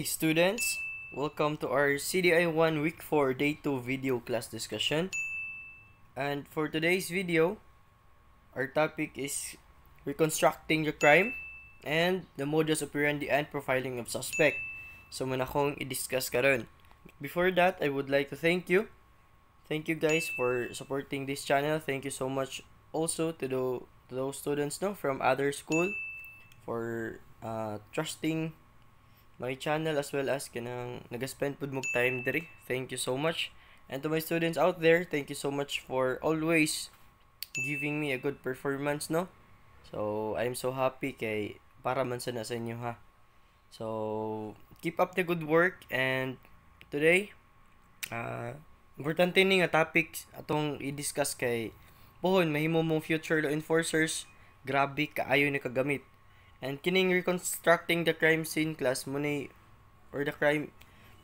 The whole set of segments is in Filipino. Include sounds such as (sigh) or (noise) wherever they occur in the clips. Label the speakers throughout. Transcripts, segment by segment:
Speaker 1: Hey students! Welcome to our CDI 1 Week 4 Day 2 video class discussion. And for today's video, our topic is reconstructing the crime and the modus operandi and profiling of suspect. So muna kong i-discuss karon. Before that, I would like to thank you. Thank you guys for supporting this channel. Thank you so much also to, the, to those students no, from other school for uh, trusting my channel as well as kanang nagaspend pud mo time diri. Thank you so much. And to my students out there, thank you so much for always giving me a good performance, no? So, I'm so happy kay para man sa na sa inyo ha. So, keep up the good work and today uh, importante ni nga topic atong i-discuss kay pohon mahimo mong future law enforcers grabe kaayo ni kagamit And kining reconstructing the crime scene class muni or the crime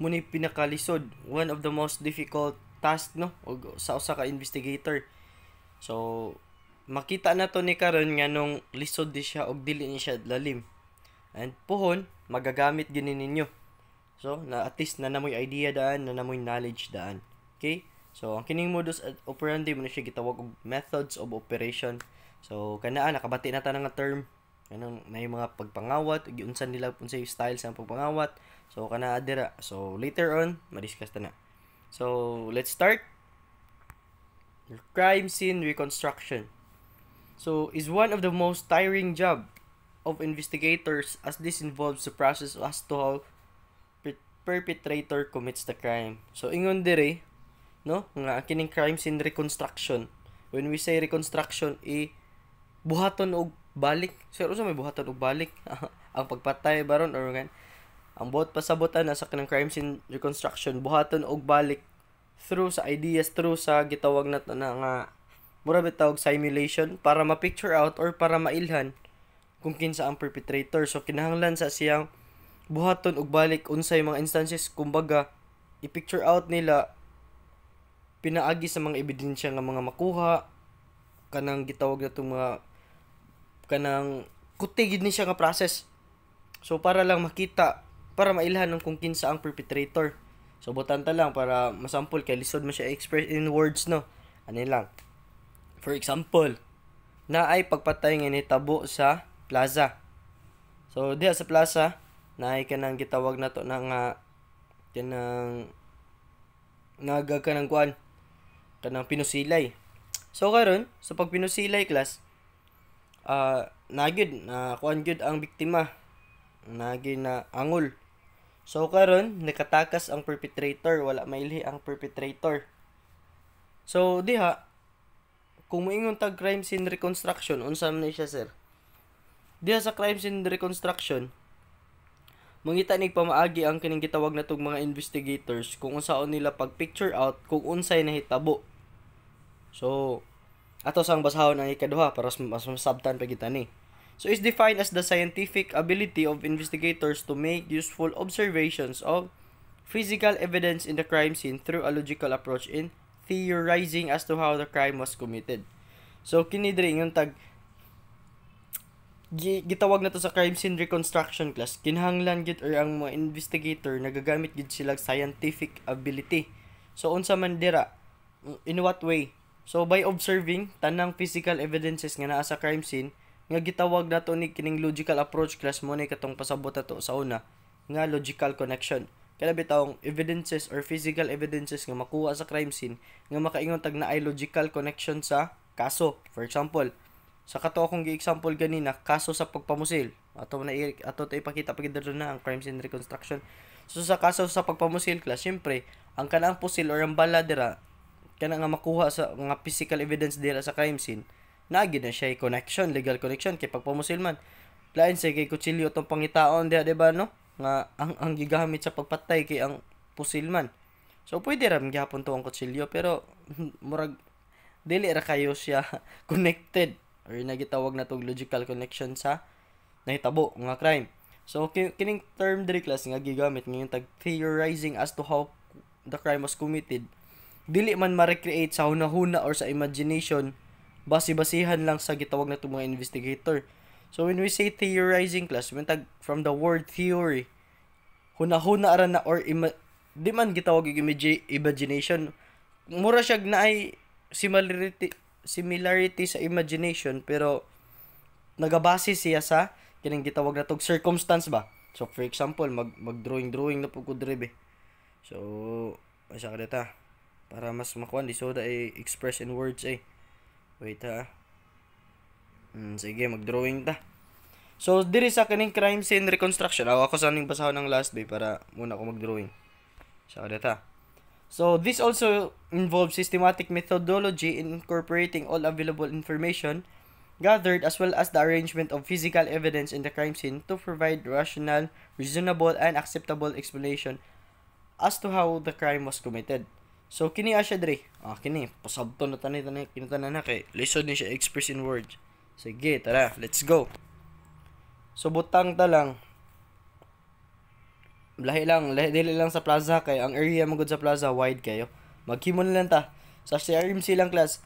Speaker 1: muni pinakalisod one of the most difficult task no og sa usa ka investigator. So makita na to ni karon nga nung lisod di siya og dili ni siya lalim. And puhon magagamit gini ninyo. So na at least na namoy idea daan, na namoy knowledge daan. Okay? So, ang kining modus operandi mo na siya gitawag og methods of operation. So, kanaa nakabati na ta nga term Anong may mga pagpangawat, ug unsa nila sa style sa pagpangawat. So kana adira. So later on, ma-discuss ta na. So let's start. Crime scene reconstruction. So is one of the most tiring job of investigators as this involves the process as to how perpetrator commits the crime. So ingon dire, no, nga kining crime scene reconstruction. When we say reconstruction, i eh, buhaton og balik sir usa may buhatan og balik (laughs) ang pagpatay baron or kan ang buhat pasabutan na sa kanang crime scene reconstruction buhaton og balik through sa ideas through sa gitawag na na nga mura bitawag simulation para ma-picture out or para mailhan kung kinsa ang perpetrator so kinahanglan sa siyang buhaton og balik unsay mga instances kumbaga i-picture out nila pinaagi sa mga ebidensya nga mga makuha kanang gitawag na mga kanang kuti ni siya nga process. So para lang makita para mailhan ng kung kinsa ang perpetrator. So butan ta lang para masample kay lisod man siya express in words no. ani lang. For example, na ay pagpatay nga ni tabo sa plaza. So diha sa plaza na ay kanang gitawag na to na nga kanang naga kanang kuan kanang pinusilay. So karon sa pagpinusilay class uh, nagid na uh, kuan gid ang biktima nagid na angol so karon nakatakas ang perpetrator wala mailhi ang perpetrator so diha kung moingon tag crime scene reconstruction unsa man siya sir diha sa crime scene reconstruction mangita ni pamaagi ang kining gitawag natog mga investigators kung unsaon nila pag picture out kung unsay nahitabo so Ato sang basahon ang ikaduha para mas masabtan pa kita ni. So is defined as the scientific ability of investigators to make useful observations of physical evidence in the crime scene through a logical approach in theorizing as to how the crime was committed. So kinidri yung tag gitawag na to sa crime scene reconstruction class kinahanglan gid or ang mga investigator nagagamit gid sila scientific ability. So unsa man dira in what way So by observing tanang physical evidences nga naa sa crime scene, nga gitawag nato ni kining logical approach class mo ni katong pasabot ato sa una nga logical connection. Kaya bitawong evidences or physical evidences nga makuha sa crime scene nga makaingon tag naay logical connection sa kaso. For example, sa kato akong gi-example ganina, kaso sa pagpamusil. Ato na ato tay ipakita pagidro na ang crime scene reconstruction. So sa kaso sa pagpamusil class, syempre, ang kanang pusil or ang bala dira kana nga makuha sa mga physical evidence dira sa crime scene naagi na siya connection legal connection kay pagpamusilman lain sa kay kutsilyo tong pangitaon diha di ba no nga ang ang gigamit sa pagpatay kay ang pusilman so pwede ra gihapon to ang kutsilyo pero (laughs) murag dili ra kayo siya (laughs) connected or nagitawag na tog logical connection sa nahitabo nga crime so kining term diri class nga gigamit ngayon tag theorizing as to how the crime was committed dili man ma-recreate sa hunahuna or sa imagination basi-basihan lang sa gitawag na mga investigator so when we say theorizing class when tag from the word theory hunahuna ara na or ima- di man gitawag yung imag- imagination mura siya na ay similarity similarity sa imagination pero nagabase siya sa kining gitawag na tog circumstance ba so for example mag mag drawing drawing na pud ko so asa ka ta para mas makuan, di soda ay eh, express in words eh. Wait ha. Ah. Hmm, sige, mag-drawing ta. So, diri sa kaning crime scene reconstruction. Aw, ako sa ning basahon ng last day para muna ako mag-drawing. So, data. Ah. So, this also involves systematic methodology in incorporating all available information gathered as well as the arrangement of physical evidence in the crime scene to provide rational, reasonable, and acceptable explanation as to how the crime was committed. So kini asya dre. Ah kini pasabto na tanay tanay kinatan na kay lesson ni siya express in words. Sige, tara, let's go. So butang ta lang. Lahi lang, lahi dili lang sa plaza kay ang area magud sa plaza wide kayo. Maghimo na lang ta. Sa CRMC lang class.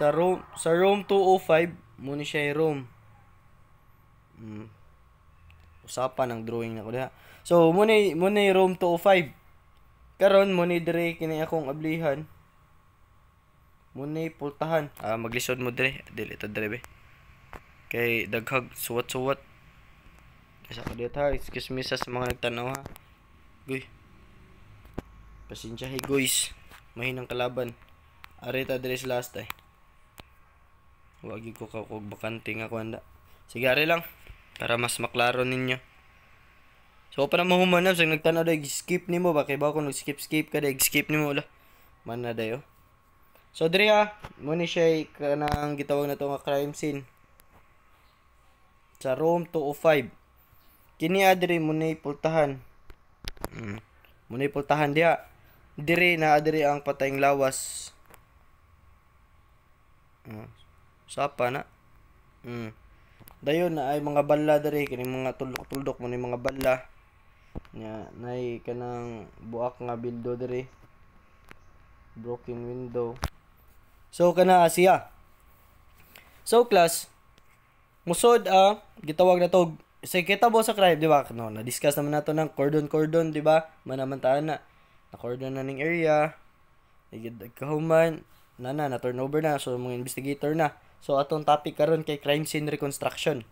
Speaker 1: Sa room sa room 205 mo ni siya room. Hmm. Usapan ang drawing na ko diha. So mo ni mo ni room 205. Karon mo ni dire kini akong ablihan. Mo ni pultahan. Ah maglisod mo dire, dili ta dire be. Kay daghag suwat-suwat. Isa ka dito ha, excuse me sa mga nagtanaw ha. Guy. Pasensya hey guys. Mahinang kalaban. Arita dire last tay. Wagi ko ka kog bakante nga kuanda. Sige, ari lang. Para mas maklaro ninyo. So, para mahumanap, sa nagtanaw dahi, skip nimo ba kay ba ko nag-skip-skip ka dahi, skip ni mo, Man na dayo. So, Drea, ah, muna siya eh, kanang gitawag na to nga crime scene. Sa room 205. Kini adre ah, muna pultahan. Mm. Muna pultahan diha. Dire na adre ang patayng lawas. Mm. Sapa na. Mm. Dayon na ay mga bala dere kini mga tulok-tuldok mo ni mga bala. Nya, nay kanang buak nga bildo diri. Broken window. So kana siya. So class, musod ah, gitawag na tog sekretabo sa crime, di ba? No, na-discuss naman nato ng cordon-cordon, di ba? Manamantaan na. Na-cordon na ning area. Nagkahuman. Na na, na-turnover na. So, mga investigator na. So, atong topic karon kay crime scene reconstruction.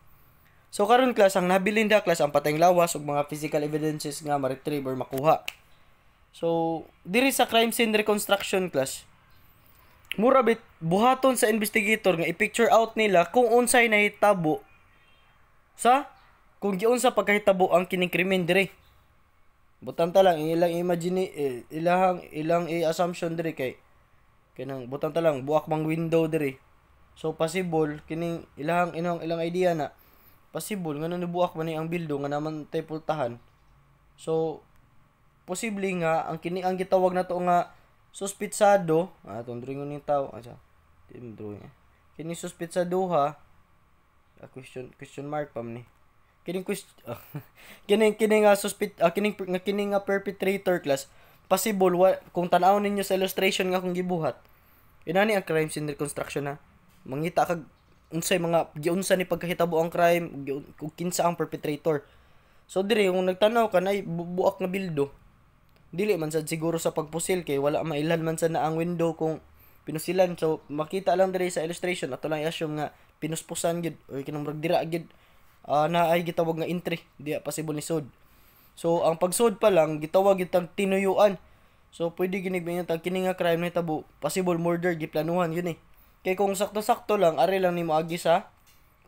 Speaker 1: So karon class ang nabilinda class ang patayng lawas ug mga physical evidences nga ma-retrieve or makuha. So diri sa crime scene reconstruction class mura bit buhaton sa investigator nga i-picture out nila kung unsay nahitabo sa kung giunsa pagkahitabo ang kining krimen dire. Butang ta lang ilang imagine eh, ilang ilang i-assumption dire kay kanang butang ta lang buak mang window dire. So possible kining ilang inong ilang idea na possible nga nanubuak man ni ang bildo nga naman tay pultahan. So posible nga ang kini ang gitawag nato nga suspitsado, ah tong drawing ni tao, asa. Ah, Tim drawing. Kini suspitsado ha. A ah, question question mark pam ni. Kining question ah, uh, (laughs) kining nga suspit uh, kining nga kining nga perpetrator class possible wa, kung tan-aw ninyo sa illustration nga akong gibuhat. Inani ang crime scene reconstruction na Mangita kag unsay mga giunsa ni pagkahitabo ang crime kung kinsa ang perpetrator so dire yung nagtanaw kanay buak nga bildo dili man sad siguro sa pagpusil kay wala mailan man sad na ang window kung pinusilan so makita lang dire sa illustration ato lang i-assume nga pinuspusan gyud or kinung dira gyud uh, na ay gitawag nga entry diya possible ni sod so ang pagsod pa lang gitawag gitang tinuyuan so pwede ginig tag kini nga crime ni tabo possible murder giplanuhan yun eh Kay kung sakto-sakto lang, ari lang ni mo agi sa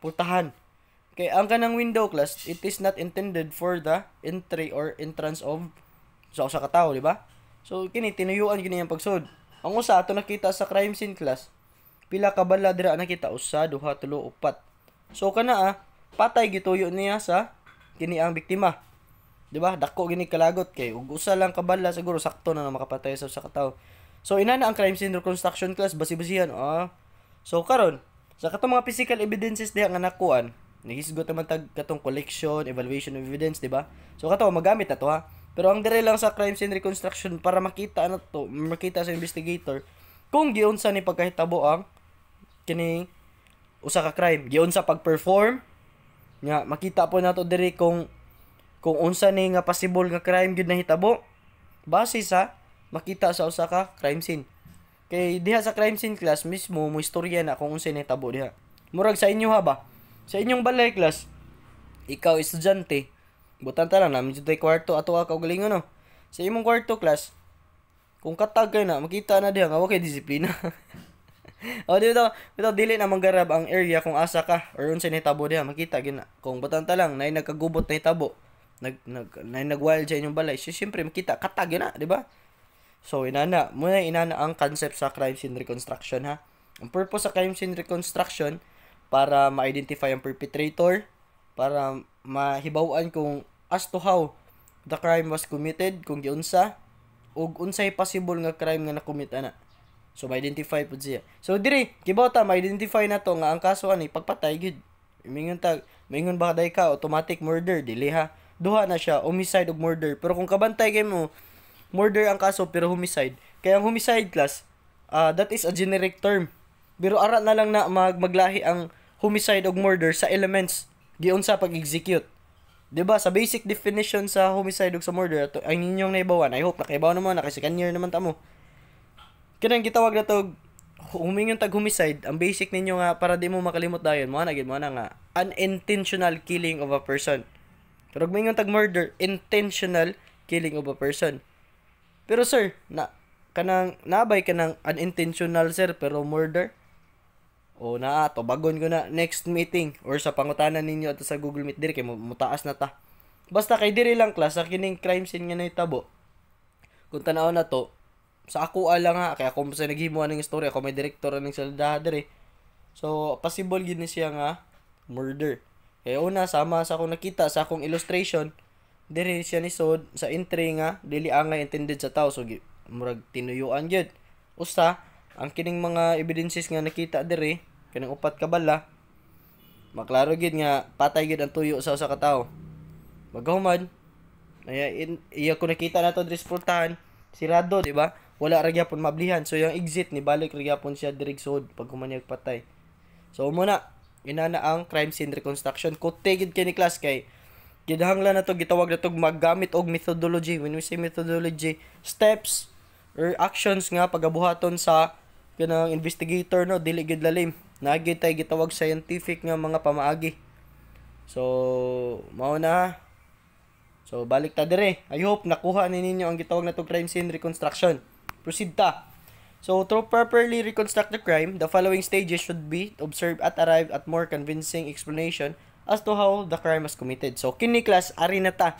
Speaker 1: putahan. Kay ang kanang window class, it is not intended for the entry or entrance of sa usa ka tawo, di ba? So kini tinuyuan gyud niyang pagsud. Ang usa ato nakita sa crime scene class, pila ka bala dira nakita usa, duha, tulo, upat. So kana ah, patay gituyo niya sa kini ang biktima. 'Di ba? Dako gini kalagot kay ug usa lang ka bala siguro sakto na, na makapatay sa usa ka tawo. So ina na ang crime scene reconstruction class basi-basihan ah So karon, sa katong mga physical evidences diha nga nakuan, nagisgot naman tag katong collection, evaluation of evidence, di ba? So kato magamit na to ha. Pero ang dire lang sa crime scene reconstruction para makita ano to, makita sa investigator kung giunsa ni pagkahitabo ang kini usa ka crime, giunsa pag-perform nga makita po nato dire kung kung unsa ni nga possible nga crime gyud na hitabo base sa makita sa usa ka crime scene. Kay diha sa crime scene class mismo mo istorya na kung unsay nahitabo diha. Murag sa inyo ha ba? Sa inyong balay class, ikaw estudyante, butan ta lang na medyo tay kwarto ato ka kaugalingon no. Sa imong kwarto class, kung katagay na, makita na diha nga okay disiplina. (laughs) o dito, dito dili na manggarab ang area kung asa ka or unsay tabo diha, makita gina Kung butan ta lang nay nagkagubot na hitabo, nag nag nay nagwild sa inyong balay, so, syempre makita katag na, di ba? So, inana, muna inana ang concept sa crime scene reconstruction ha. Ang purpose sa crime scene reconstruction, para ma-identify ang perpetrator, para mahibawaan kung as to how the crime was committed, kung giunsa, o unsay possible nga crime nga nakumit ana. So, ma-identify po siya. So, diri, kibota, ma-identify na to nga ang kaso ani, pagpatay, gid. Mingon tag, mingon ba ka, automatic murder, dili ha. Duha na siya, homicide o murder. Pero kung kabantay kayo mo, murder ang kaso pero homicide. Kaya ang homicide class, uh, that is a generic term. Pero ara na lang na mag maglahi ang homicide og murder sa elements giun sa pag-execute. 'Di ba? Sa basic definition sa homicide ug sa murder ato ang inyong naibawan. I hope nakaibaw naman na kasi year naman ta mo. Kinang gitawag huming yung tag homicide, ang basic ninyo nga para di mo makalimot dayon, mo na gid mo na nga unintentional killing of a person. Pero yung tag murder, intentional killing of a person. Pero sir, na kanang nabay kanang unintentional sir pero murder. O na to bagon ko na next meeting or sa pangutanan ninyo ato sa Google Meet diri kay mutaas na ta. Basta kay diri lang class sa kining crime scene nga nahitabo. Kung tanaw na to, sa ako lang ha kay ako sa naghimo ng story ako may direktor ning salda diri. So possible gid ni siya nga murder. Kaya una sama sa akong nakita sa akong illustration diri siya nisod sa entry nga dili angay intended sa tao so murag tinuyuan gyud usa ang kining mga evidences nga nakita diri kining upat ka bala maklaro gyud nga patay gyud ang tuyo sa usa ka tao maghuman Naya, in, iya ko nakita nato to diri sportahan, sirado, di ba? Wala ra gyapon mablihan. So yung exit ni balik ra gyapon siya direk sod pag humanyag patay. So muna, inana ang crime scene reconstruction. Kutigid kay ni class kay gidahanglan nato gitawag nato maggamit og methodology when we say methodology steps or actions nga pagabuhaton sa kanang investigator no dili gid lalim naagi tay gitawag scientific nga mga pamaagi so mao na so balik ta dire i hope nakuha ni ninyo ang gitawag nato crime scene reconstruction proceed ta So, to properly reconstruct the crime, the following stages should be observed at arrive at more convincing explanation as to how the crime was committed. So, kini class, ari na ta.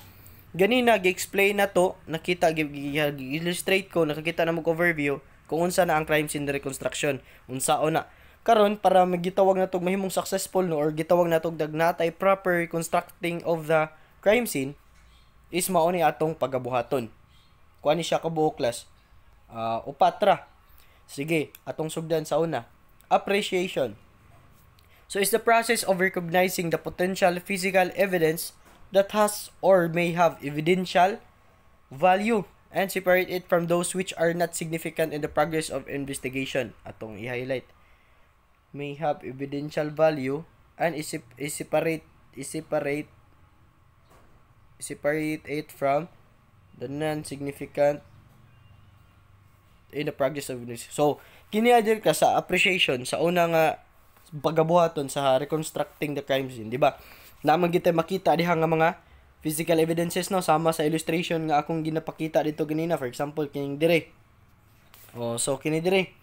Speaker 1: Ganina, gi-explain na to, nakita, gi-illustrate ko, nakakita na mo overview, kung unsa na ang crime scene reconstruction, unsao na. Karon para magitawag na tog mahimong successful no or gitawag na tog dagnatay proper reconstructing of the crime scene is mao ni atong pagabuhaton. Kuha ni siya kabuo class. Uh, ah, upatra. Sige, atong sugdan sa una. Appreciation. So it's the process of recognizing the potential physical evidence that has or may have evidential value and separate it from those which are not significant in the progress of investigation. Atong i-highlight. May have evidential value and is separate is separate separate it from the non-significant in the progress of investigation. So, kini ka sa appreciation sa una nga pagabuhaton sa reconstructing the crime scene, di ba? Naman kita makita diha nga mga physical evidences no sama sa illustration nga akong ginapakita dito ganina for example kining dire. Oh, so kini dire.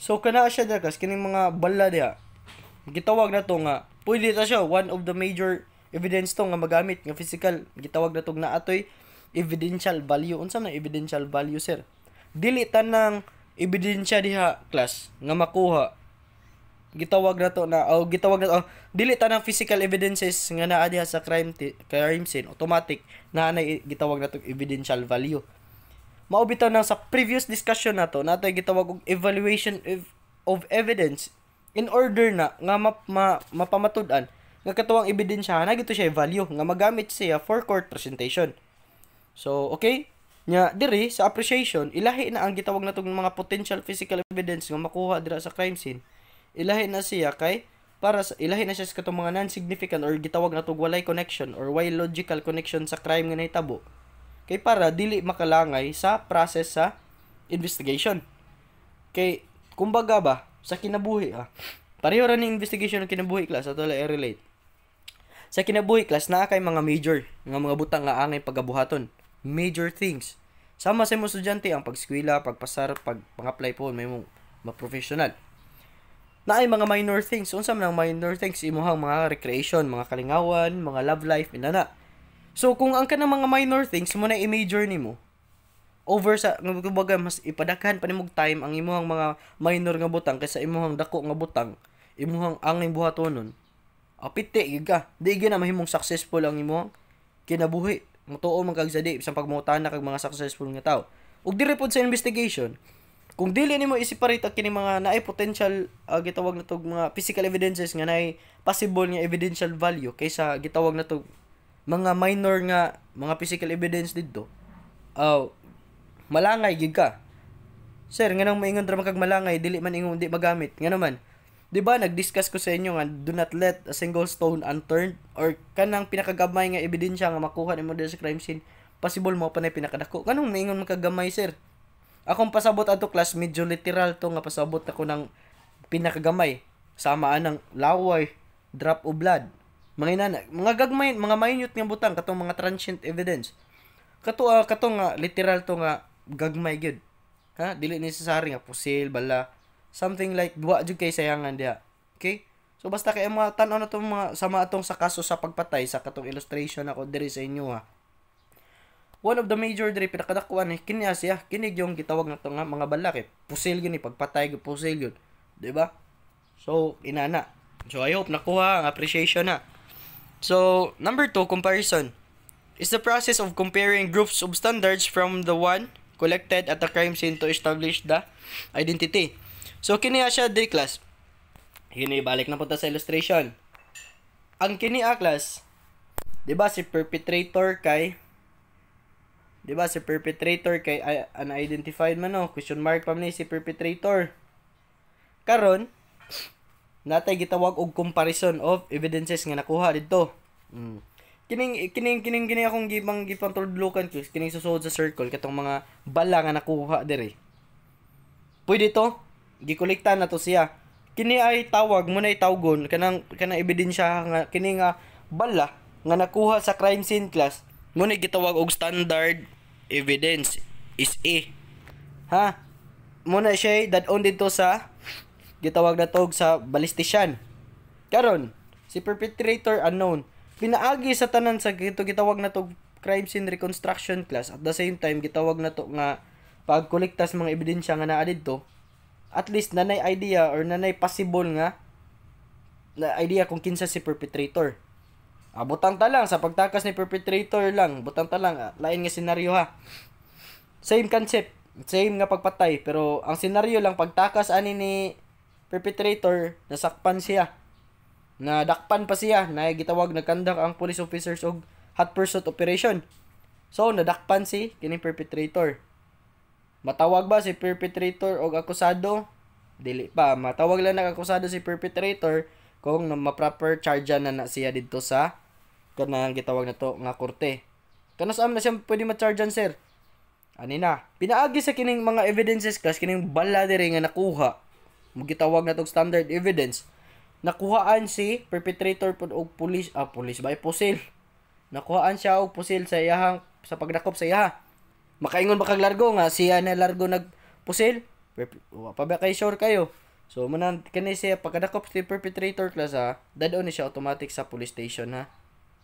Speaker 1: So kana siya dira kas kining mga bala diha. Gitawag na to nga pwede ta siya one of the major evidence to nga magamit nga physical gitawag na to nga atoy evidential value. Unsa na evidential value sir? Dili tanang ebidensya diha class nga makuha gitawag na to na oh, gitawag na to, oh, dili ta ng physical evidences nga naa diha sa crime t- crime scene automatic na na gitawag na to evidential value mao bitaw na sa previous discussion na nato natay gitawag og evaluation of, of evidence in order na nga map, ma, mapamatud-an nga katuwang ebidensya na gito siya value nga magamit siya for court presentation so okay nya diri sa appreciation ilahi na ang gitawag na natong mga potential physical evidence nga makuha dira sa crime scene ilahi na siya kay para sa, ilahi na siya sa katong mga non-significant or gitawag na walay connection or way logical connection sa crime nga nahitabo kay para dili makalangay sa process sa investigation kay kumbaga ba sa kinabuhi ah pareho ra ni investigation ang kinabuhi class ato la relate sa kinabuhi class naa kay mga major nga mga butang nga angay pagabuhaton major things sama sa mga estudyante ang pagskwela pagpasar pag pang-apply po may mo professional na ay mga minor things. Unsa man ang minor things imuhang mga recreation, mga kalingawan, mga love life inana. So kung ang kanang mga minor things mo na i-major ni mo. over sa kumbaga mas ipadaghan pa nimog time ang imuhang mga minor nga butang kaysa imuhang dako nga butang imuhang angin buhatonon apite giga. ka di gyud mahimong successful ang imuhang kinabuhi mutuo man kag sa di sa pagmutan na kag mga successful nga tao ug dire pod sa investigation kung dili nimo isiparate ang kini mga naay potential uh, gitawag na tog mga physical evidences nga naay possible nga evidential value kaysa gitawag na tog mga minor nga mga physical evidence didto aw uh, malangay gid ka sir nganong maingon dra kag malangay dili man ingon di magamit nga naman di ba nag ko sa inyo nga do not let a single stone unturned or kanang pinakagamay nga ebidensya nga makuha nimo sa crime scene possible mo pa na pinakadako nganong maingon magkagamay sir Akong pasabot ato class medyo literal to nga pasabot ako ng pinakagamay. Samaan ng laway, drop o blood. Mga inana, mga gagmay, mga minute nga butang katong mga transient evidence. Kato uh, kato nga literal to nga gagmay gyud. Ha? Dili necessary nga pusil, bala. Something like duwa jud kay sayangan diha. Okay? So basta kay mga tan-aw na tong mga sama atong sa kaso sa pagpatay sa katong illustration ako diri sa inyo ha. One of the major diri pinakadakuan ni kini Asia, kini yung gitawag na nga mga balaki. Pusil yun ni eh, pagpatay gyud pusil yun. 'Di ba? So inana. So I hope nakuha ang appreciation na. So number two, comparison. is the process of comparing groups of standards from the one collected at the crime scene to establish the identity. So kini siya day class. Hini eh, balik na punta sa illustration. Ang kini class, 'di ba si perpetrator kay 'Di ba si perpetrator kay uh, unidentified man no, oh, question mark pa eh, si perpetrator. Karon natay gitawag og comparison of evidences nga nakuha didto. Mm. Kining kining kining gini akong gibang gipantudlokan ko kining susod sa circle katong mga bala nga nakuha diri. Pwede to gikolekta na to siya. Kini ay tawag mo na itawgon kanang kanang ebidensya nga kini nga bala nga nakuha sa crime scene class Muna gitawag og standard evidence is A. Ha? Muna siya eh, dadon dito sa gitawag na tog sa balistisyan. Karon, si perpetrator unknown pinaagi sa tanan sa gito gitawag na tog crime scene reconstruction class at the same time gitawag na to nga sa mga ebidensya nga naa didto at least nanay idea or nanay possible nga na idea kung kinsa si perpetrator. Ah, butang lang sa pagtakas ni perpetrator lang, butang lang, ah, lain nga senaryo ha. Same concept, same nga pagpatay, pero ang senaryo lang pagtakas ani ni perpetrator, nasakpan siya. Na dakpan pa siya, Na nagitawag nagkandak ang police officers og hot pursuit operation. So, nadakpan si kini perpetrator. Matawag ba si perpetrator og akusado? Dili pa. Matawag lang nakakusado akusado si perpetrator kung ma-proper charge na na siya dito sa kanang gitawag na to nga korte. Kanos am na siya pwede ma-charge sir? Ani na. Pinaagi sa kining mga evidences class kining bala diri nga nakuha. Magitawag na tog standard evidence. Nakuhaan si perpetrator pud og pulis ah pulis by pusil. Nakuhaan siya og pusil sa iyang sa pagdakop sa iya. Makaingon ba kag largo nga siya na largo nagpusil? Wa pa ba kay sure kayo? So, muna, kani siya, pagkadakop si perpetrator class ha, ah, dadaon ni siya automatic sa police station ha.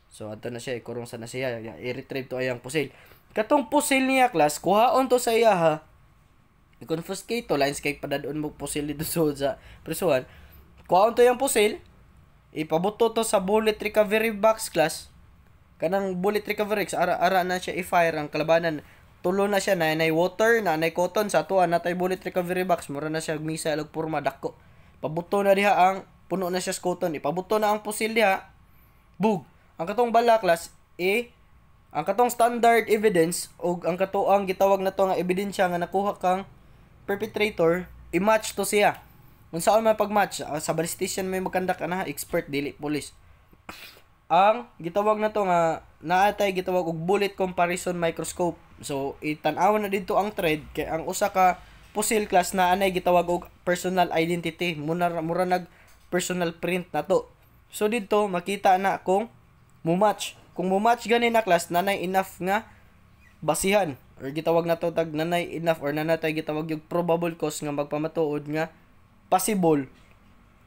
Speaker 1: So, ato na siya, ikurong sa na siya, i-retrieve to ayang pusil. Katong pusil niya class, kuhaon to sa iya ha. I-confiscate to, lines kay padadon mo pusil dito so, sa presuhan. Kuhaon to yung pusil, ipabuto to sa bullet recovery box class. Kanang bullet recovery, sa ara-ara na siya i-fire ang kalabanan tulo na siya nanay water nanay cotton sa na tay bullet recovery box mura na siya misa og purma dako pabuto na diha ang puno na siya sa cotton ipabuto na ang pusil diha bug ang katong bala class A ang katong standard evidence o ang katuang gitawag na to nga ebidensya nga nakuha kang perpetrator i-match to siya unsa man pag-match uh, sa ballistician may magkandak ana expert dili police ang gitawag na to nga naatay gitawag og bullet comparison microscope. So itan-aw na didto ang thread kay ang usa ka fossil class na anay gitawag og personal identity. Mura mura nag personal print na to. So didto makita na kung mumatch. Kung mumatch gani na class nanay enough nga basihan or gitawag na to tag nanay enough or nanatay gitawag yung probable cause nga magpamatuod nga possible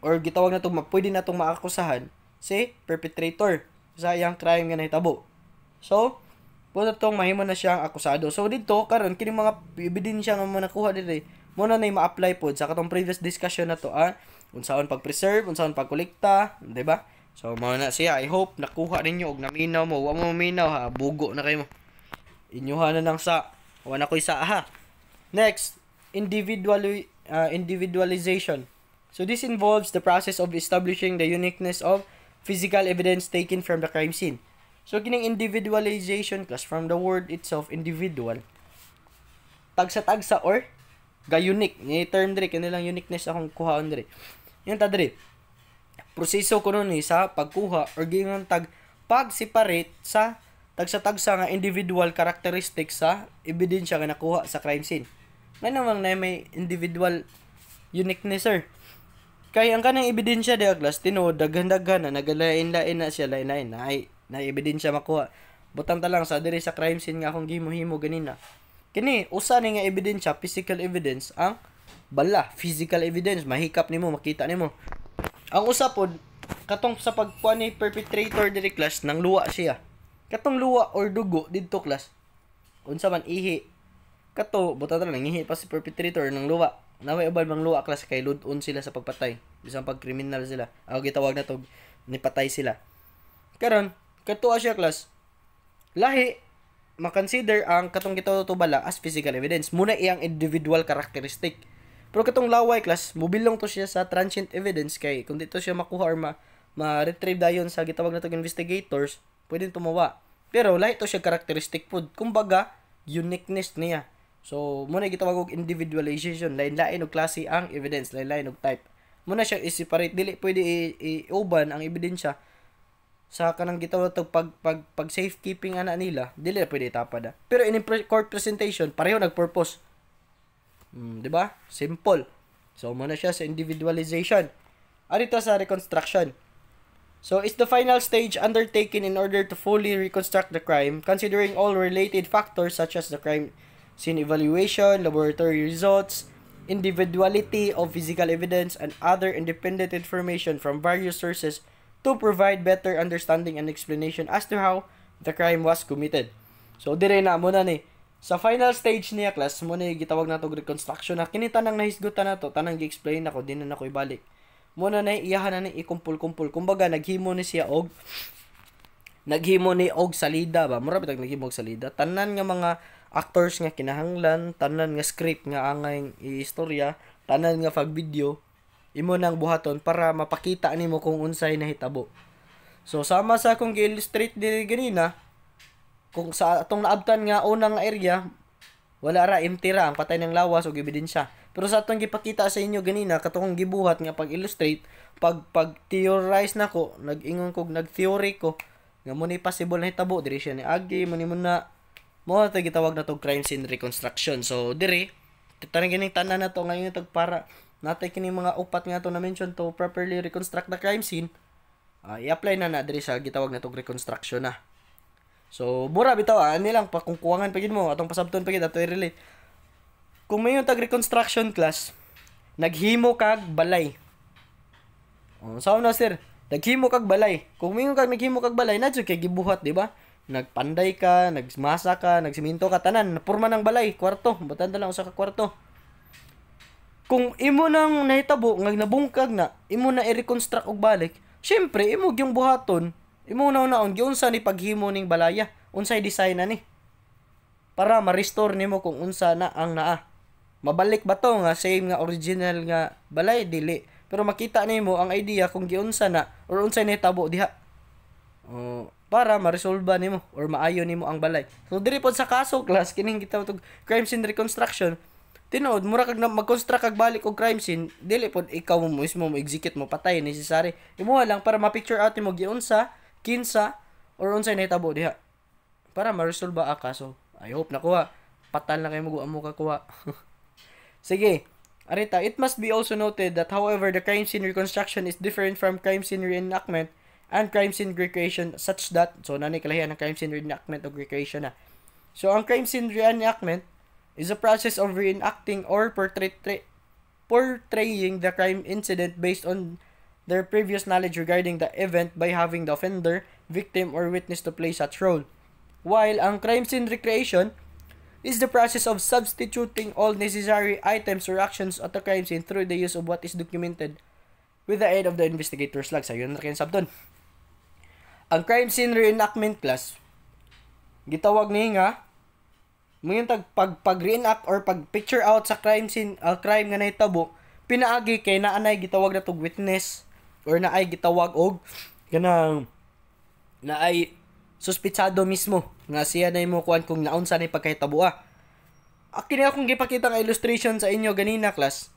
Speaker 1: or gitawag na to pwede na tong maakusahan si perpetrator sa iyang crime nga nahitabo. So, puno tong mahimo na siyang akusado. So dito karon kini mga ebidensya nga mo nakuha diri eh, muna na ma-apply pod sa katong previous discussion na to ah unsaon pag-preserve, unsaon pag-collecta, di ba? So mo na siya, I hope nakuha ninyo og naminaw mo, wa mo minaw ha, bugo na kayo mo. Inyuhan na lang sa wa na koy sa ha. Next, individual uh, ah, individualization. So this involves the process of establishing the uniqueness of physical evidence taken from the crime scene. So, kining individualization class from the word itself, individual. Tag sa or, ga-unique. Ni term dre, kanilang uniqueness akong kuhaan dre. Yan ta dre. Proseso ko nun eh, sa pagkuha or gingang tag pag-separate sa tag sa nga individual characteristics sa ebidensya nga nakuha sa crime scene. May namang na may individual uniqueness sir. Kaya ang kanang ebidensya de class, tinuod daghan-daghan na nagalain-lain na siya lain-lain na ay na ebidensya makuha. Butang ta lang sa diri sa crime scene nga akong gihimo-himo ganina. Kini usa ni nga ebidensya, physical evidence ang bala, physical evidence mahikap nimo makita nimo. Ang usa pod katong sa pagkuha ni perpetrator diri class nang luwa siya. Katong luwa or dugo didto class. Unsa man ihi kato butang ta ihi pa si perpetrator nang luwa. Naway uban mang luwa class kay ludon sila sa pagpatay. Bisang pagkriminal sila. Ako gitawag na tog nipatay sila. Karon, Katua siya class. Lahi makonsider ang katong gitutubala as physical evidence muna iyang individual characteristic. Pero katong laway class, mobilong to siya sa transient evidence kay kung dito siya makuha or ma ma-retrieve dayon sa gitawag natong investigators, pwedeng tumawa. Pero lahi to siya characteristic pod. Kumbaga, uniqueness niya. So, muna gitawag og individualization, lain-lain og klase ang evidence, lain-lain og type. Muna siya i-separate dili pwede i-uban ang ebidensya sa kanang gitaw to pag pag pag safekeeping ana nila dili pwede tapad ah. pero in court presentation pareho nag nagpurpose mm, di ba simple so mo na siya sa individualization arito sa reconstruction So, it's the final stage undertaken in order to fully reconstruct the crime, considering all related factors such as the crime scene evaluation, laboratory results, individuality of physical evidence, and other independent information from various sources to provide better understanding and explanation as to how the crime was committed. So dire na muna ni sa final stage niya class muna ni gitawag na to reconstruction na kini tanang nahisgutan na to tanang gi-explain nako din na nako ibalik. Muna na ni iyahan na ni ikumpul-kumpul kumbaga naghimo ni siya og naghimo ni og salida ba mura bitag naghimo og salida tanan nga mga actors nga kinahanglan tanan nga script nga angay istorya tanan nga fag video imo nang buhaton para mapakita nimo kung unsay nahitabo. So sama sa kung gi-illustrate diri ganina kung sa atong naabtan nga unang area wala ra empty ra ang patay ng lawas o ebidensya. Pero sa atong gipakita sa inyo ganina katong gibuhat nga pag-illustrate pag pag theorize nako nag-ingon kog nag-theory ko nga mo ni possible nahitabo diri siya ni agi mo ni mo na mo gitawag na tog crime scene reconstruction. So diri tanan ganing tanan na to ngayon tag para natay kini mga upat nga to na mention to properly reconstruct the crime scene uh, i-apply na na diri sa gitawag na reconstruction na so mura bitaw ah lang pa kung kuwangan pa gid mo atong pasabton pa gid ato i-relate kung mayon tag reconstruction class naghimo kag balay oh, sao na sir naghimo kag balay kung mayon kag naghimo kag balay na kay gibuhat di ba nagpanday ka, nagmasa ka, nagsiminto ka, tanan, napurma ng balay, kwarto, butan lang usa ka kwarto kung imo nang nahitabo nga nabungkag na, imo na i-reconstruct og balik, syempre imo gyung buhaton, imo na unaon giunsa ni paghimo ning balaya, unsay design na ni. Para ma-restore nimo kung unsa na ang naa. Mabalik ba to nga same nga original nga balay dili, pero makita nimo ang idea kung giunsa na or unsay nahitabo diha. Uh, para ma-resolve nimo or maayo nimo ang balay. So diri pod sa kaso class kining kita gitawag crime scene reconstruction, Tinood, mura kag mag-construct kag balik og crime scene, dili pod ikaw mo mismo mo execute mo patay necessary. imo lang para ma-picture out nimo giunsa, kinsa or unsay nahitabo diha. Para ma-resolve ba ah, kaso. I hope nakuha. Patal na kay mo ka kuha (laughs) Sige. Arita, it must be also noted that however the crime scene reconstruction is different from crime scene reenactment and crime scene recreation such that so na ni kalahian ang crime scene reenactment o recreation na. Ah. So ang crime scene reenactment is a process of reenacting or portray portraying the crime incident based on their previous knowledge regarding the event by having the offender, victim, or witness to play such role. While ang crime scene recreation is the process of substituting all necessary items or actions at the crime scene through the use of what is documented with the aid of the investigator's log. So, yun na kinasab doon. Ang crime scene reenactment class, gitawag ni nga mo yung tag pag pag reenact or pag picture out sa crime scene uh, crime nga nahitabo pinaagi kay na gitawag na tog witness or na gitawag og ganang naay ay suspitsado mismo nga siya na mo kuan kung naunsa sa ni pagkahitabo ah akin akong gipakita nga illustration sa inyo ganina class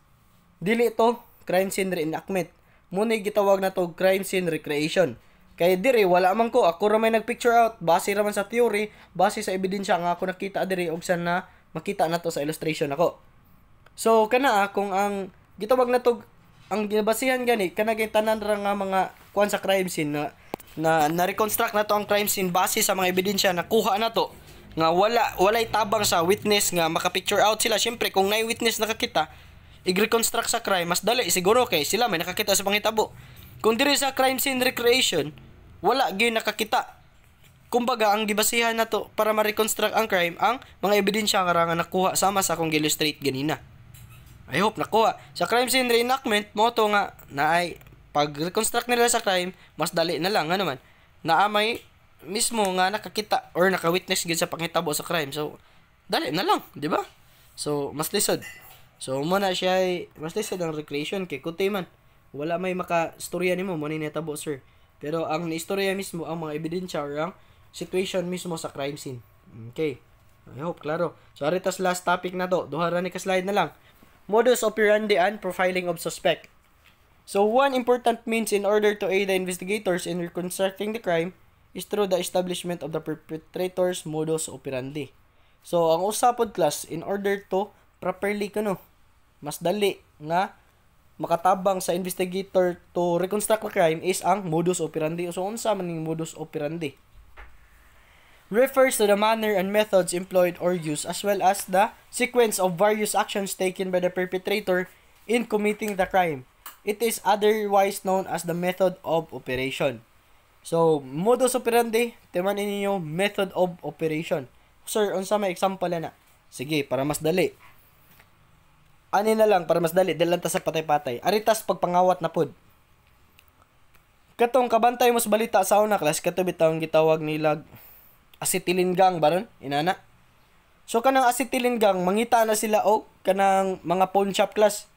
Speaker 1: dili to crime scene reenactment mo gitawag na tog crime scene recreation kaya dire wala man ko ako ra may nag picture out base ra man sa theory, base sa ebidensya nga ako nakita dire og san na makita nato sa illustration nako. So kana kung ang gitawag na ang ginabasihan gani kana kay tanan ra nga mga kuan sa crime scene na na na-reconstruct nato ang crime scene base sa mga ebidensya na kuha nato nga wala walay tabang sa witness nga maka-picture out sila syempre kung nay witness nakakita i-reconstruct sa crime mas dali siguro kay sila may nakakita sa panghitabo kung diri sa crime scene recreation, wala gyud nakakita. Kumbaga ang gibasihan nato para ma-reconstruct ang crime ang mga ebidensya nga nga nakuha sama sa akong illustrate ganina. I hope nakuha. Sa crime scene reenactment mo to nga naay pag reconstruct nila sa crime, mas dali na lang nga ano man. Naa may mismo nga nakakita or naka-witness gyud sa panghitabo sa crime. So dali na lang, di ba? So mas lisod. So mo na siya ay mas lisod ang recreation kay kuti man wala may makastorya nimo mo nahitabo sir pero ang istorya mismo ang mga ebidensya or ang situation mismo sa crime scene okay I hope klaro so aritas last topic na to duha ra ni ka slide na lang modus operandi and profiling of suspect so one important means in order to aid the investigators in reconstructing the crime is through the establishment of the perpetrator's modus operandi so ang usapod class in order to properly kano mas dali nga makatabang sa investigator to reconstruct the crime is ang modus operandi. So, unsa man yung modus operandi? Refers to the manner and methods employed or used as well as the sequence of various actions taken by the perpetrator in committing the crime. It is otherwise known as the method of operation. So, modus operandi, timanin ninyo method of operation. Sir, unsa may example na? Sige, para mas dali. Ani na lang para mas dali, dilanta sa patay-patay. Aritas pagpangawat na pod. Katong kabantay mas balita sa una class kato bitaw gitawag nila acetylengang baron inana. So kanang acetylengang mangita na sila og kanang mga pawn shop class.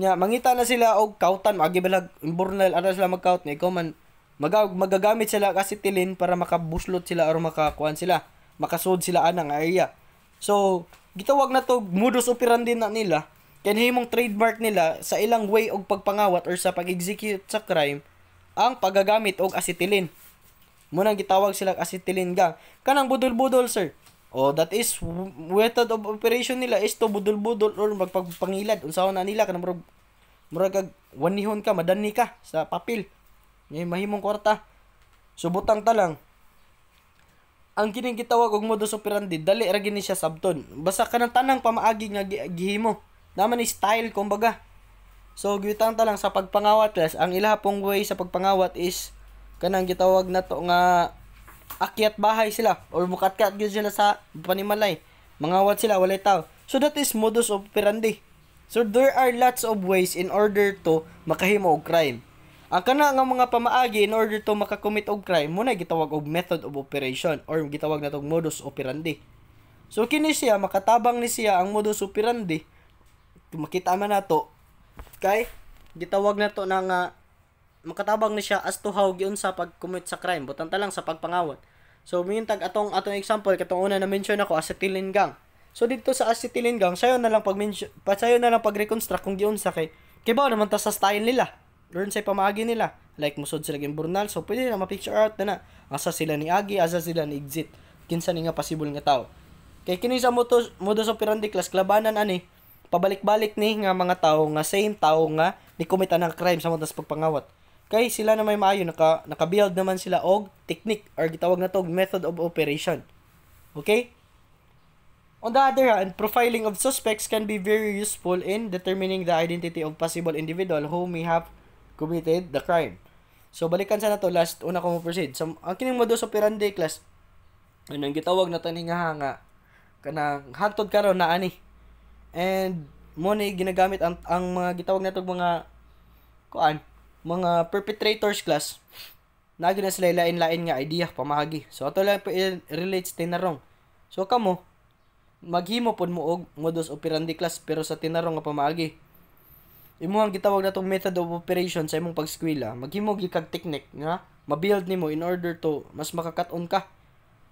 Speaker 1: Nya mangita na sila og kautan magibalag imburnal ara sila magkaut ni man mag magagamit sila kasi tilin para makabuslot sila or makakuan sila makasod sila anang aya. so gitawag na to modus operandi na nila kanhimong trademark nila sa ilang way og pagpangawat or sa pag-execute sa crime ang pagagamit og acetylene. Munang gitawag sila acetylene gang. Kanang budol-budol, sir. oh, that is method of operation nila is to budol-budol or magpagpangilad. Unsaon na nila kanang murag murag kag wanihon ka, madanhi ka sa papel. Ngay mahimong kwarta. Subutang ta lang. Ang kining gitawag og modus operandi dali ra gini siya sabton. Basta kanang tanang pamaagi nga gihimo. Gi- naman ni style, kumbaga. So, gitang ta lang sa pagpangawat guys, ang ilaha pong way sa pagpangawat is kanang gitawag na to nga akyat bahay sila or mukat-kat gyud sila sa panimalay. Mangawat sila walay tao. So that is modus operandi. So there are lots of ways in order to makahimo og crime. Ang kana nga mga pamaagi in order to makakommit og crime muna gitawag og method of operation or gitawag natog modus operandi. So kini siya makatabang ni siya ang modus operandi makita man nato kay gitawag na to na nga makatabang ni siya as to how giun sa pag-commit sa crime butan ta lang sa pagpangawat so tag atong atong example katong una na mention ako acetylene gang so dito sa acetylene gang sayo na lang pag mention pa sayo na lang pag reconstruct kung giun sa kay kay ba naman ta sa style nila learn sa pamagi nila like musod sila yung burnal so pwede na ma-picture out na na asa sila ni Agi asa sila ni Exit kinsa ni nga possible nga tao kay kini sa modus modus operandi class labanan ani Pabalik-balik ni nga mga tao nga same tao nga ni kumita ng crime sa mga pagpangawat. Kay sila na may maayo naka naka-build naman sila og technique or gitawag na tog method of operation. Okay? On the other hand, profiling of suspects can be very useful in determining the identity of possible individual who may have committed the crime. So, balikan sa nato last, una kong proceed. So, ang kining modus operandi class, anong gitawag na taning nga nga, kanang hantod karon na ani. And mo ni ginagamit ang, ang mga gitawag natog mga kuan mga perpetrators class na na sila lain-lain nga idea pamahagi. So ato lang relates tinarong. So kamo maghimo pod mo og modus operandi class pero sa tinarong nga pamaagi. Imo ang gitawag natong method of operation sa imong pag pagskwela. Maghimo gyud kag technique nga mabuild nimo in order to mas makakat-on ka.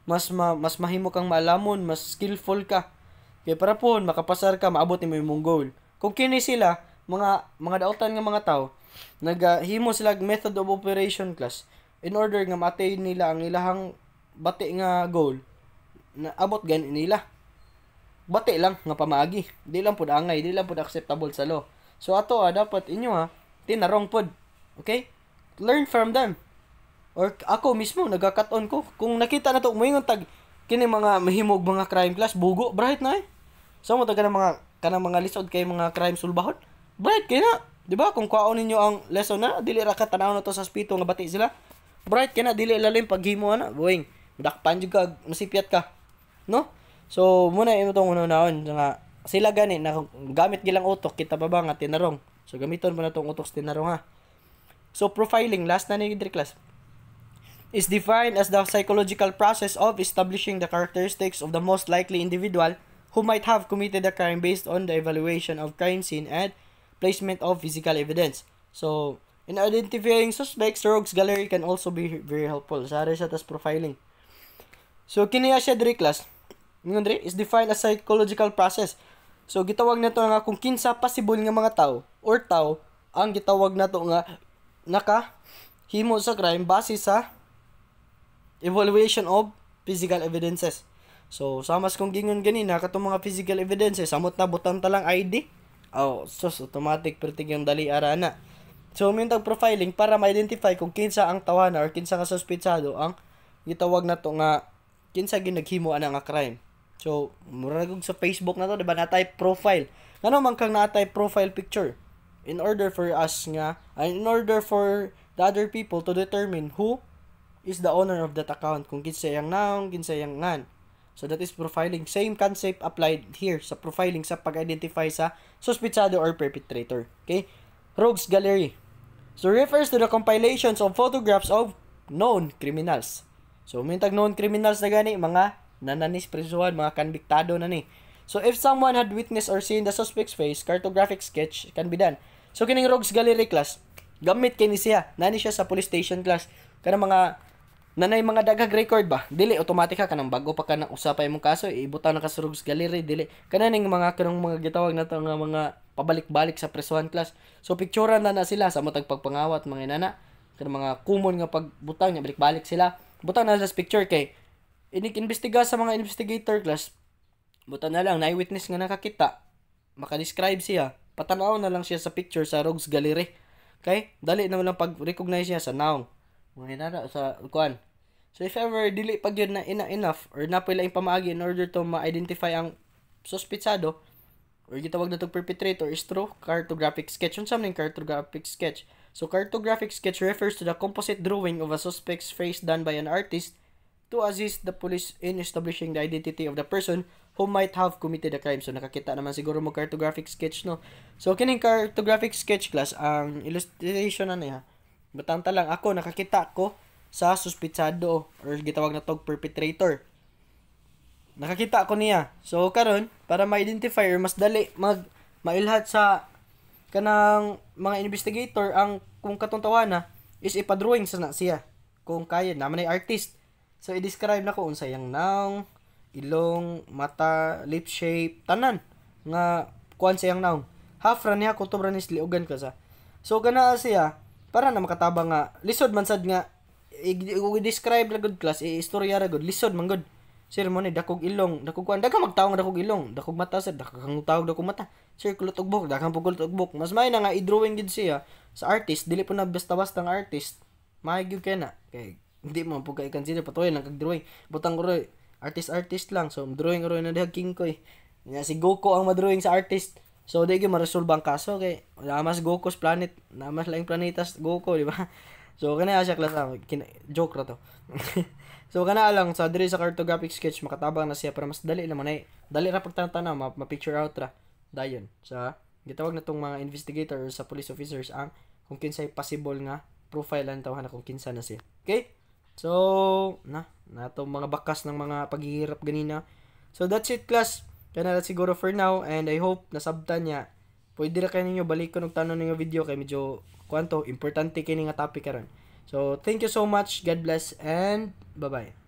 Speaker 1: Mas ma, mas mahimo kang malamon, mas skillful ka Kay para po, makapasar ka, maabot mo imong goal. Kung kini sila, mga mga daotan nga mga tao, naghimo uh, sila method of operation class in order nga ma matay nila ang ilahang bati nga goal na abot gan nila. Bati lang nga pamaagi. Di lang pud angay, di lang pud acceptable sa law. So ato ah, dapat inyo ha, ah, tinarong pud. Okay? Learn from them. Or ako mismo nagakat on ko kung nakita na to moingon tag kini mga mahimog mga crime class bugo bright na eh so mo taga mga kana mga lisod kay mga crime sulbahon bright kay na di ba kung kuaon ninyo ang lesson na dili ra ka tanaw na to sa spito nga bati sila bright kay na dili lalim paghimo na buing. dakpan jud ka masipyat ka no so muna imo tong unaon nga sila gani na gamit gilang utok kita pa ba nga tinarong so gamiton mo na tong utok tinarong ha so profiling last na ni class is defined as the psychological process of establishing the characteristics of the most likely individual who might have committed a crime based on the evaluation of crime scene and placement of physical evidence. So, in identifying suspects, Rogues Gallery can also be very helpful. Sa rin siya tas profiling. So, kiniya siya diri class. Ngon diri is defined as psychological process. So, gitawag na to nga kung kinsa possible nga mga tao or tao ang gitawag na to nga naka himo sa crime base sa evaluation of physical evidences. So, samas kung gingon ganina, katong mga physical evidences, samot na butang ta lang ID. Oh, so automatic pertig yung dali arana. So, mintag profiling para ma-identify kung kinsa ang tawana or kinsa nga suspetsado ang gitawag na to nga kinsa ginaghimo ana nga crime. So, murag na sa Facebook na to, diba, type profile. Ngano man kang na-type profile picture in order for us nga, ah, in order for the other people to determine who is the owner of that account kung kinsay ang noun, kinsay ang ngan. So that is profiling. Same concept applied here sa profiling sa pag-identify sa suspitsado or perpetrator. Okay? Rogues Gallery. So refers to the compilations of photographs of known criminals. So mintag known criminals na gani, mga nananis nananispresuhan, mga kanbiktado na ni. So if someone had witnessed or seen the suspect's face, cartographic sketch can be done. So kining Rogues Gallery class, gamit kini siya. Nani siya sa police station class. Kana mga nanay mga dagag record ba dili automatic ka nang bago pa ka nang usapay mong kaso ibutaw na ka sa gallery dili kananing mga kanang mga gitawag na nga mga pabalik-balik sa presuhan class so picturean na na sila sa matag pagpangawat mga inana kanang mga common nga pagbutaw niya balik-balik sila Butang na sa picture kay inig-investiga sa mga investigator class Butang na lang na witness nga nakakita maka-describe siya patanaw na lang siya sa picture sa Rogues Gallery okay dali na lang pag-recognize siya sa noun Manginara sa kuan. So if ever dili pag yun na ina enough or na pila yung pamaagi in order to ma-identify ang suspitsado or gitawag na tog perpetrator is true cartographic sketch. Yung something cartographic sketch. So cartographic sketch refers to the composite drawing of a suspect's face done by an artist to assist the police in establishing the identity of the person who might have committed a crime. So nakakita naman siguro mo cartographic sketch no. So kining cartographic sketch class ang illustration na niya Batang lang ako, nakakita ko sa suspitsado or gitawag na tog perpetrator. Nakakita ko niya. So karon para ma-identify or mas dali mag mailhat sa kanang mga investigator ang kung katong na is ipadrawing sa na siya kung kaya naman ay artist. So i-describe na ko unsa yang noun, ilong, mata, lip shape, tanan nga kuan sa yang noun. Half run niya kung tubra ni sliugan ka sa. So gana siya para na makatabang nga lisod man sad nga i-describe lang good class i-istorya ra good lisod man good ceremony dakog ilong dakog kuan daghang magtaong dakog ilong dakog mata sad daghang tawog dakog mata circle og bok dakang pugol og bok mas may na nga i-drawing gid siya sa artist dili po na basta-basta ang artist maayog kay na kay hindi mo po kay consider patuloy lang kag drawing butang ko artist artist lang so drawing ro na dihag king ko eh. nga si Goku ang madrawing sa artist So, di ko ma ang kaso kay namas Goku's planet, namas lang planetas Goku, di ba? (laughs) So, kana siya klas kina, joke ra to. (laughs) so, kana lang sa diri sa cartographic sketch makatabang na siya para mas dali naman ay eh. dali ra pagtanaw ma, ma picture out ra. Dayon sa gitawag na tong mga investigator sa police officers ang kung kinsay possible nga profile ang tawhan kung kinsa na siya. Okay? So, na, na mga bakas ng mga paghihirap ganina. So, that's it class. Kaya na siguro for now and I hope nasabtan niya. Pwede ra kayo ninyo balik ko ng tanong ninyo video kay medyo kwanto importante kini nga topic karon. So thank you so much. God bless and bye-bye.